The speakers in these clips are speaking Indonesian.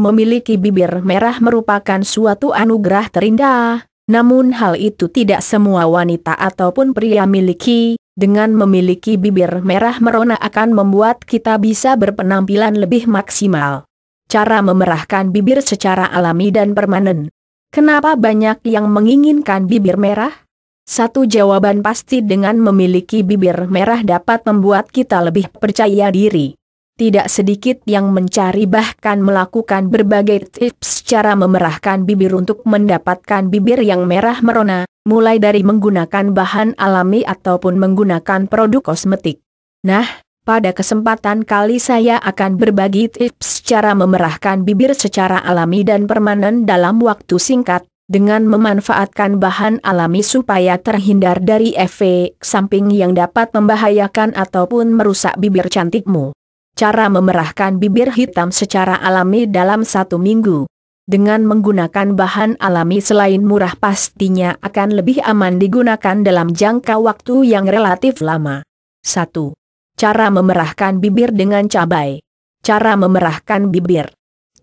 memiliki bibir merah merupakan suatu anugerah terindah, namun hal itu tidak semua wanita ataupun pria miliki, dengan memiliki bibir merah merona akan membuat kita bisa berpenampilan lebih maksimal. Cara memerahkan bibir secara alami dan permanen. Kenapa banyak yang menginginkan bibir merah? Satu jawaban pasti dengan memiliki bibir merah dapat membuat kita lebih percaya diri tidak sedikit yang mencari bahkan melakukan berbagai tips cara memerahkan bibir untuk mendapatkan bibir yang merah merona, mulai dari menggunakan bahan alami ataupun menggunakan produk kosmetik. Nah, pada kesempatan kali saya akan berbagi tips cara memerahkan bibir secara alami dan permanen dalam waktu singkat, dengan memanfaatkan bahan alami supaya terhindar dari efek samping yang dapat membahayakan ataupun merusak bibir cantikmu cara memerahkan bibir hitam secara alami dalam satu minggu. Dengan menggunakan bahan alami selain murah pastinya akan lebih aman digunakan dalam jangka waktu yang relatif lama. 1. Cara memerahkan bibir dengan cabai. Cara memerahkan bibir.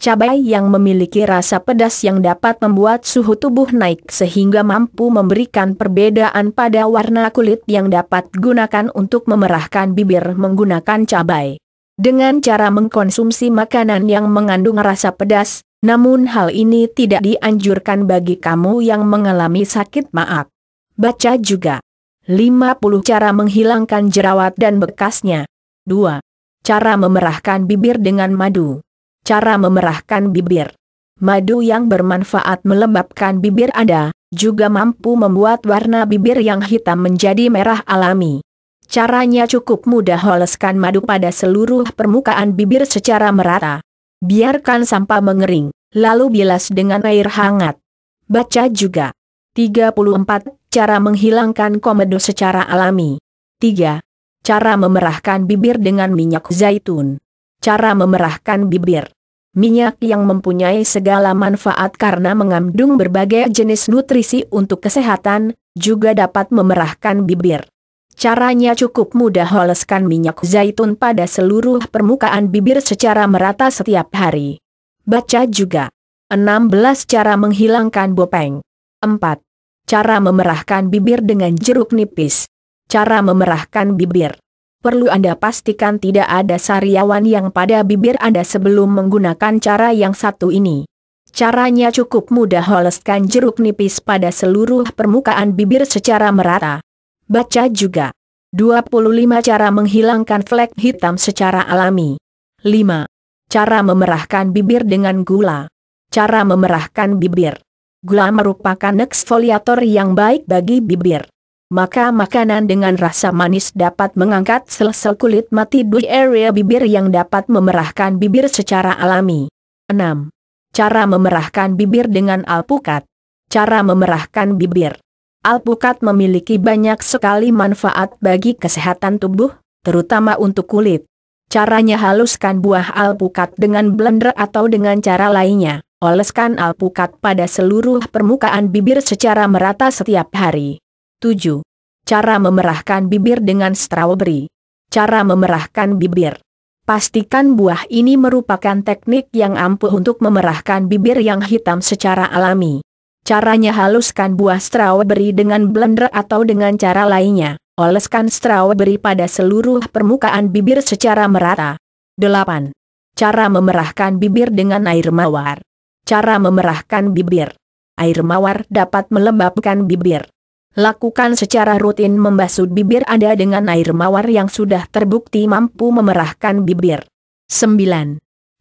Cabai yang memiliki rasa pedas yang dapat membuat suhu tubuh naik sehingga mampu memberikan perbedaan pada warna kulit yang dapat gunakan untuk memerahkan bibir menggunakan cabai dengan cara mengkonsumsi makanan yang mengandung rasa pedas, namun hal ini tidak dianjurkan bagi kamu yang mengalami sakit maag. Baca juga. 50 cara menghilangkan jerawat dan bekasnya. 2. Cara memerahkan bibir dengan madu. Cara memerahkan bibir. Madu yang bermanfaat melembabkan bibir Anda, juga mampu membuat warna bibir yang hitam menjadi merah alami. Caranya cukup mudah oleskan madu pada seluruh permukaan bibir secara merata. Biarkan sampah mengering, lalu bilas dengan air hangat. Baca juga. 34. Cara menghilangkan komedo secara alami. 3. Cara memerahkan bibir dengan minyak zaitun. Cara memerahkan bibir. Minyak yang mempunyai segala manfaat karena mengandung berbagai jenis nutrisi untuk kesehatan, juga dapat memerahkan bibir. Caranya cukup mudah oleskan minyak zaitun pada seluruh permukaan bibir secara merata setiap hari. Baca juga. 16 cara menghilangkan bopeng. 4. Cara memerahkan bibir dengan jeruk nipis. Cara memerahkan bibir. Perlu Anda pastikan tidak ada sariawan yang pada bibir Anda sebelum menggunakan cara yang satu ini. Caranya cukup mudah oleskan jeruk nipis pada seluruh permukaan bibir secara merata. Baca juga. 25 cara menghilangkan flek hitam secara alami. 5. Cara memerahkan bibir dengan gula. Cara memerahkan bibir. Gula merupakan eksfoliator yang baik bagi bibir. Maka makanan dengan rasa manis dapat mengangkat sel-sel kulit mati di area bibir yang dapat memerahkan bibir secara alami. 6. Cara memerahkan bibir dengan alpukat. Cara memerahkan bibir. Alpukat memiliki banyak sekali manfaat bagi kesehatan tubuh, terutama untuk kulit. Caranya haluskan buah alpukat dengan blender atau dengan cara lainnya. Oleskan alpukat pada seluruh permukaan bibir secara merata setiap hari. 7. Cara memerahkan bibir dengan strawberry. Cara memerahkan bibir. Pastikan buah ini merupakan teknik yang ampuh untuk memerahkan bibir yang hitam secara alami. Caranya haluskan buah strawberry dengan blender atau dengan cara lainnya. Oleskan strawberry pada seluruh permukaan bibir secara merata. 8. Cara memerahkan bibir dengan air mawar. Cara memerahkan bibir. Air mawar dapat melembabkan bibir. Lakukan secara rutin membasuh bibir Anda dengan air mawar yang sudah terbukti mampu memerahkan bibir. 9.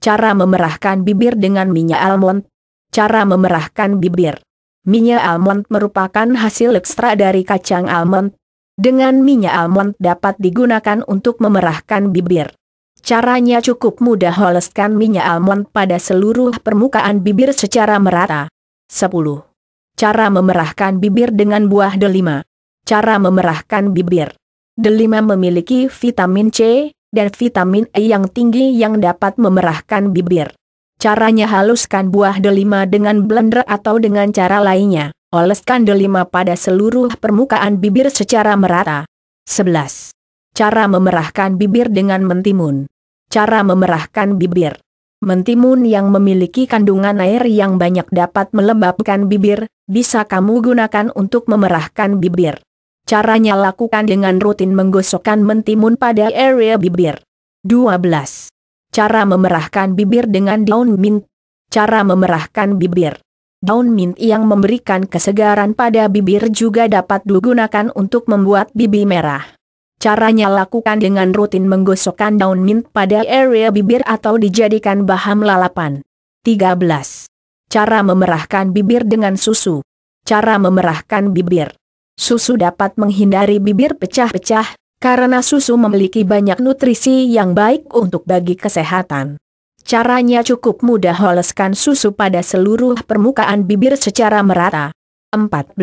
Cara memerahkan bibir dengan minyak almond. Cara memerahkan bibir. Minyak almond merupakan hasil ekstra dari kacang almond. Dengan minyak almond dapat digunakan untuk memerahkan bibir. Caranya cukup mudah oleskan minyak almond pada seluruh permukaan bibir secara merata. 10. Cara memerahkan bibir dengan buah delima. Cara memerahkan bibir. Delima memiliki vitamin C dan vitamin E yang tinggi yang dapat memerahkan bibir. Caranya haluskan buah delima dengan blender atau dengan cara lainnya. Oleskan delima pada seluruh permukaan bibir secara merata. 11. Cara memerahkan bibir dengan mentimun. Cara memerahkan bibir. Mentimun yang memiliki kandungan air yang banyak dapat melembabkan bibir, bisa kamu gunakan untuk memerahkan bibir. Caranya lakukan dengan rutin menggosokkan mentimun pada area bibir. 12. Cara memerahkan bibir dengan daun mint. Cara memerahkan bibir. Daun mint yang memberikan kesegaran pada bibir juga dapat digunakan untuk membuat bibi merah. Caranya lakukan dengan rutin menggosokkan daun mint pada area bibir atau dijadikan bahan lalapan. 13. Cara memerahkan bibir dengan susu. Cara memerahkan bibir. Susu dapat menghindari bibir pecah-pecah, karena susu memiliki banyak nutrisi yang baik untuk bagi kesehatan. Caranya cukup mudah oleskan susu pada seluruh permukaan bibir secara merata. 14.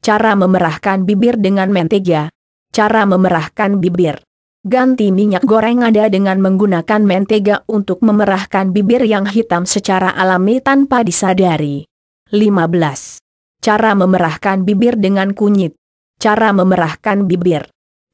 Cara memerahkan bibir dengan mentega. Cara memerahkan bibir. Ganti minyak goreng Anda dengan menggunakan mentega untuk memerahkan bibir yang hitam secara alami tanpa disadari. 15. Cara memerahkan bibir dengan kunyit. Cara memerahkan bibir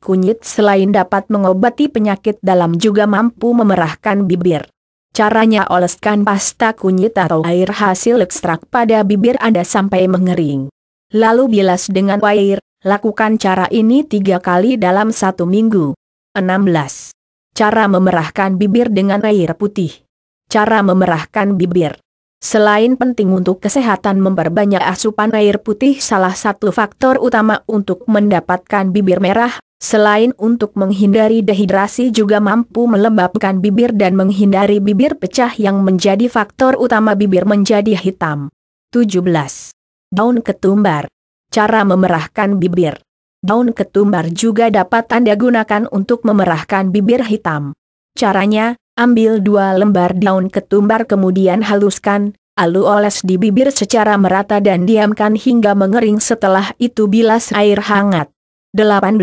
kunyit selain dapat mengobati penyakit dalam juga mampu memerahkan bibir. Caranya oleskan pasta kunyit atau air hasil ekstrak pada bibir Anda sampai mengering. Lalu bilas dengan air, lakukan cara ini tiga kali dalam satu minggu. 16. Cara memerahkan bibir dengan air putih. Cara memerahkan bibir. Selain penting untuk kesehatan memperbanyak asupan air putih salah satu faktor utama untuk mendapatkan bibir merah Selain untuk menghindari dehidrasi juga mampu melembabkan bibir dan menghindari bibir pecah yang menjadi faktor utama bibir menjadi hitam. 17. Daun ketumbar. Cara memerahkan bibir. Daun ketumbar juga dapat Anda gunakan untuk memerahkan bibir hitam. Caranya, ambil dua lembar daun ketumbar kemudian haluskan, Lalu oles di bibir secara merata dan diamkan hingga mengering setelah itu bilas air hangat. 18.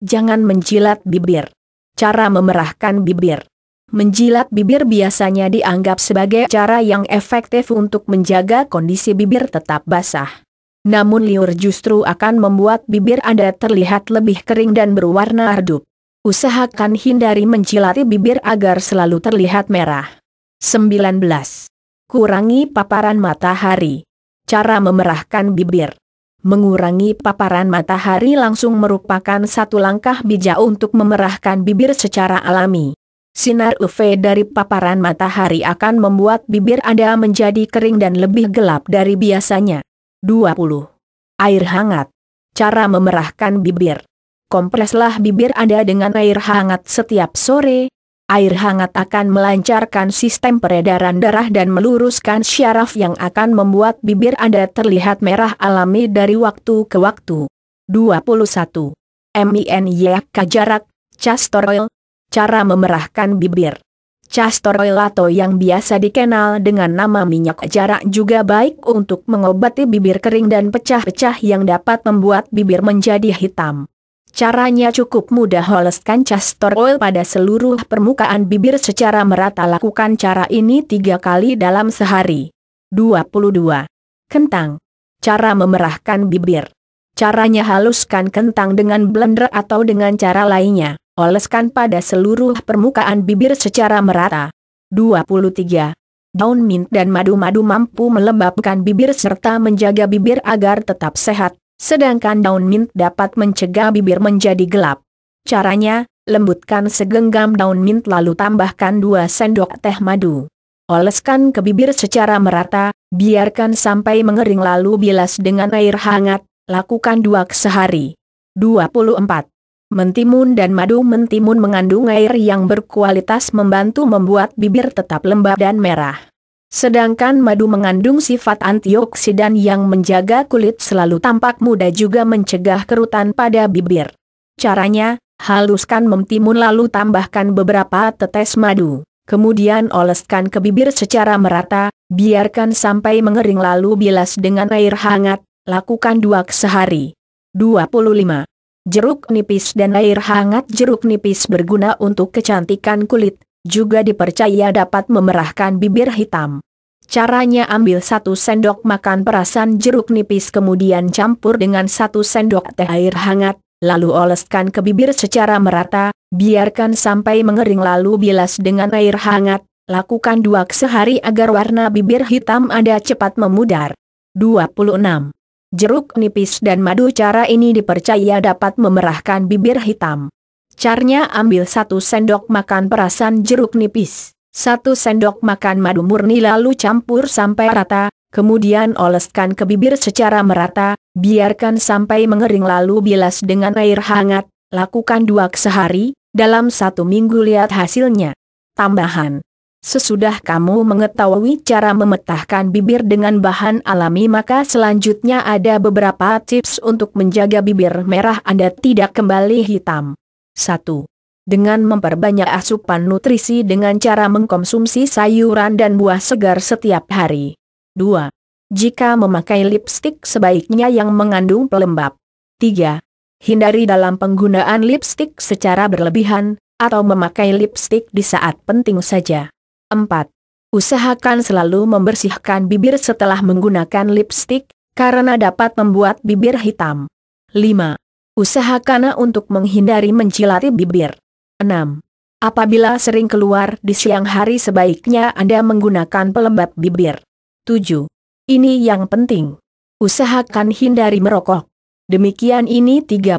Jangan menjilat bibir. Cara memerahkan bibir. Menjilat bibir biasanya dianggap sebagai cara yang efektif untuk menjaga kondisi bibir tetap basah. Namun liur justru akan membuat bibir Anda terlihat lebih kering dan berwarna redup. Usahakan hindari menjilati bibir agar selalu terlihat merah. 19. Kurangi paparan matahari. Cara memerahkan bibir. Mengurangi paparan matahari langsung merupakan satu langkah bijak untuk memerahkan bibir secara alami. Sinar UV dari paparan matahari akan membuat bibir Anda menjadi kering dan lebih gelap dari biasanya. 20. Air hangat. Cara memerahkan bibir. Kompreslah bibir Anda dengan air hangat setiap sore, air hangat akan melancarkan sistem peredaran darah dan meluruskan syaraf yang akan membuat bibir Anda terlihat merah alami dari waktu ke waktu. 21. MINYK jarak, castor oil, cara memerahkan bibir. Castor oil atau yang biasa dikenal dengan nama minyak jarak juga baik untuk mengobati bibir kering dan pecah-pecah yang dapat membuat bibir menjadi hitam. Caranya cukup mudah oleskan castor oil pada seluruh permukaan bibir secara merata lakukan cara ini tiga kali dalam sehari. 22. Kentang. Cara memerahkan bibir. Caranya haluskan kentang dengan blender atau dengan cara lainnya. Oleskan pada seluruh permukaan bibir secara merata. 23. Daun mint dan madu-madu mampu melembabkan bibir serta menjaga bibir agar tetap sehat. Sedangkan daun mint dapat mencegah bibir menjadi gelap. Caranya, lembutkan segenggam daun mint lalu tambahkan 2 sendok teh madu. Oleskan ke bibir secara merata, biarkan sampai mengering lalu bilas dengan air hangat, lakukan dua sehari. 24. Mentimun dan madu mentimun mengandung air yang berkualitas membantu membuat bibir tetap lembab dan merah. Sedangkan madu mengandung sifat antioksidan yang menjaga kulit selalu tampak muda juga mencegah kerutan pada bibir. Caranya, haluskan mentimun lalu tambahkan beberapa tetes madu. Kemudian oleskan ke bibir secara merata, biarkan sampai mengering lalu bilas dengan air hangat, lakukan dua sehari. 25. Jeruk nipis dan air hangat jeruk nipis berguna untuk kecantikan kulit, juga dipercaya dapat memerahkan bibir hitam. Caranya ambil satu sendok makan perasan jeruk nipis kemudian campur dengan satu sendok teh air hangat, lalu oleskan ke bibir secara merata, biarkan sampai mengering lalu bilas dengan air hangat, lakukan dua sehari agar warna bibir hitam Anda cepat memudar. 26. Jeruk nipis dan madu cara ini dipercaya dapat memerahkan bibir hitam. Carnya ambil satu sendok makan perasan jeruk nipis, satu sendok makan madu murni lalu campur sampai rata, kemudian oleskan ke bibir secara merata, biarkan sampai mengering lalu bilas dengan air hangat, lakukan dua sehari, dalam satu minggu lihat hasilnya. Tambahan. Sesudah kamu mengetahui cara memetahkan bibir dengan bahan alami maka selanjutnya ada beberapa tips untuk menjaga bibir merah Anda tidak kembali hitam. 1. Dengan memperbanyak asupan nutrisi dengan cara mengkonsumsi sayuran dan buah segar setiap hari. 2. Jika memakai lipstik sebaiknya yang mengandung pelembab. 3. Hindari dalam penggunaan lipstik secara berlebihan, atau memakai lipstik di saat penting saja. 4. Usahakan selalu membersihkan bibir setelah menggunakan lipstik, karena dapat membuat bibir hitam. 5. Usahakan untuk menghindari mencilati bibir. 6. Apabila sering keluar di siang hari sebaiknya Anda menggunakan pelembab bibir. 7. Ini yang penting. Usahakan hindari merokok. Demikian ini 34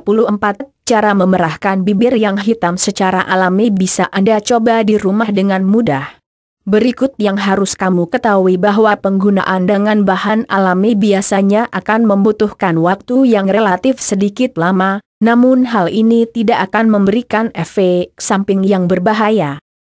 cara memerahkan bibir yang hitam secara alami bisa Anda coba di rumah dengan mudah. Berikut yang harus kamu ketahui bahwa penggunaan dengan bahan alami biasanya akan membutuhkan waktu yang relatif sedikit lama, namun hal ini tidak akan memberikan efek samping yang berbahaya.